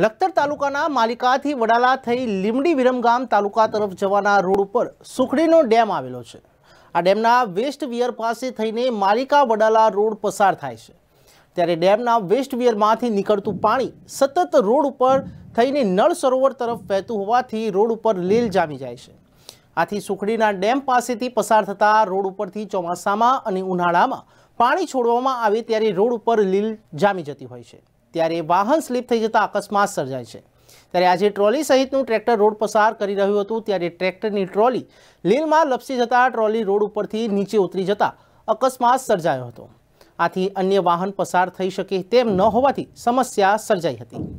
લક્તર તાલુકાના માલિકાથી વડાળા થઈ લીમડી વિરમગામ તાલુકા તરફ જવાના રોડ ઉપર સુખડીનો ડેમ આવેલો છે આ ડેમના વેસ્ટ વિયર પાસેથી થઈને માલિકા વડાળા રોડ પસાર થાય છે ત્યારે ડેમના વેસ્ટ વિયરમાંથી નીકળતું પાણી સતત રોડ ઉપર થઈને નળ સરોવર તરફ ફેરતું હોવાથી રોડ ઉપર લીલ જામી જાય છે આથી સુખડીના ડેમ પાસેથી પસાર થતા રોડ ઉપરથી ચોમાસામાં અને ઉનાળામાં પાણી છોડવામાં આવે ત્યારે રોડ ઉપર લીલ જામી જતી હોય છે ત્યારે વાહન સ્લીપ થઈ જતાં અકસ્માત સર્જાય છે ત્યારે આજે ટ્રોલી સહિતનું ટ્રેક્ટર રોડ પસાર કરી રહ્યું હતું ત્યારે ટ્રેક્ટરની ટ્રોલી લીલમાં લપસી જતાં ટ્રોલી રોડ ઉપરથી નીચે ઉતરી જતા અકસ્માત સર્જાયો હતો આથી અન્ય વાહન પસાર થઈ શકે તેમ ન હોવાથી સમસ્યા સર્જાઈ હતી